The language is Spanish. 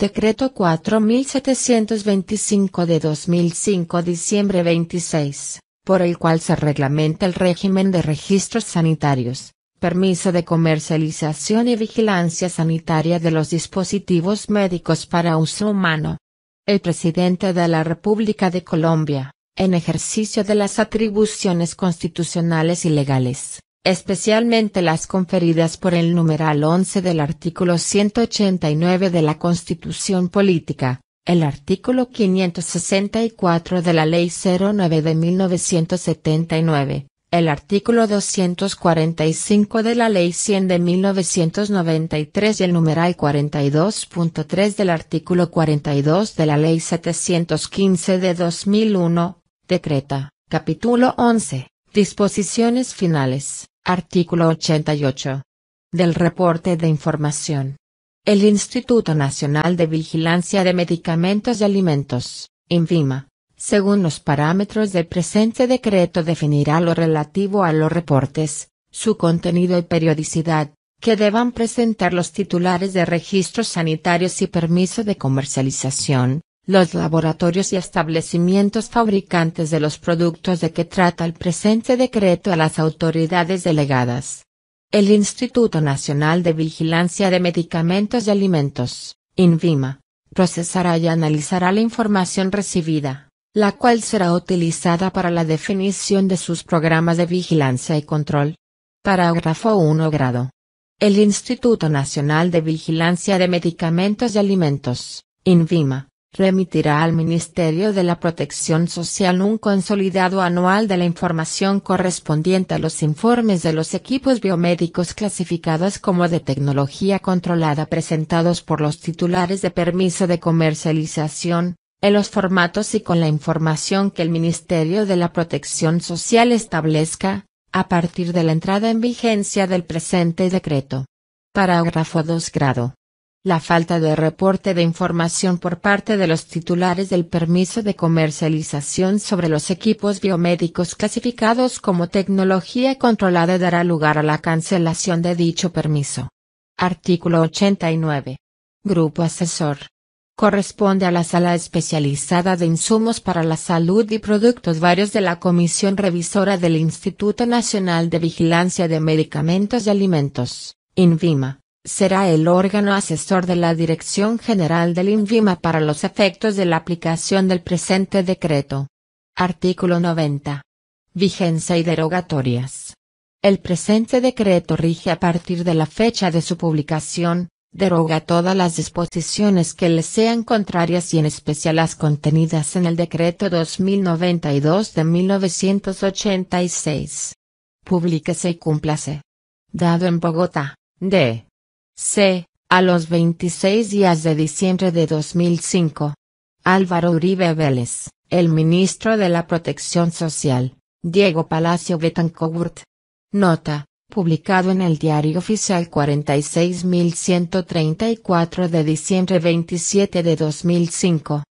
Decreto 4725 de 2005 diciembre 26, por el cual se reglamenta el régimen de registros sanitarios, permiso de comercialización y vigilancia sanitaria de los dispositivos médicos para uso humano. El presidente de la República de Colombia, en ejercicio de las atribuciones constitucionales y legales, especialmente las conferidas por el numeral 11 del artículo 189 de la Constitución Política, el artículo 564 de la Ley 09 de 1979, el artículo 245 de la Ley 100 de 1993 y el numeral 42.3 del artículo 42 de la Ley 715 de 2001, decreta, capítulo 11, disposiciones finales. Artículo 88. Del reporte de información. El Instituto Nacional de Vigilancia de Medicamentos y Alimentos, INVIMA, según los parámetros del presente decreto definirá lo relativo a los reportes, su contenido y periodicidad, que deban presentar los titulares de registros sanitarios y permiso de comercialización, los laboratorios y establecimientos fabricantes de los productos de que trata el presente decreto a las autoridades delegadas. El Instituto Nacional de Vigilancia de Medicamentos y Alimentos, INVIMA, procesará y analizará la información recibida, la cual será utilizada para la definición de sus programas de vigilancia y control. Parágrafo 1 grado. El Instituto Nacional de Vigilancia de Medicamentos y Alimentos, INVIMA, remitirá al Ministerio de la Protección Social un consolidado anual de la información correspondiente a los informes de los equipos biomédicos clasificados como de tecnología controlada presentados por los titulares de permiso de comercialización, en los formatos y con la información que el Ministerio de la Protección Social establezca, a partir de la entrada en vigencia del presente decreto. Parágrafo 2 grado. La falta de reporte de información por parte de los titulares del permiso de comercialización sobre los equipos biomédicos clasificados como tecnología controlada dará lugar a la cancelación de dicho permiso. Artículo 89. Grupo Asesor. Corresponde a la Sala Especializada de Insumos para la Salud y Productos Varios de la Comisión Revisora del Instituto Nacional de Vigilancia de Medicamentos y Alimentos, INVIMA será el órgano asesor de la Dirección General del INVIMA para los efectos de la aplicación del presente decreto. Artículo 90. Vigencia y derogatorias. El presente decreto rige a partir de la fecha de su publicación, deroga todas las disposiciones que le sean contrarias y en especial las contenidas en el decreto 2092 de 1986. Publíquese y cúmplase. Dado en Bogotá, D. C. A los 26 días de diciembre de 2005. Álvaro Uribe Vélez, el ministro de la Protección Social, Diego Palacio Betancourt. Nota, publicado en el Diario Oficial 46134 de diciembre 27 de 2005.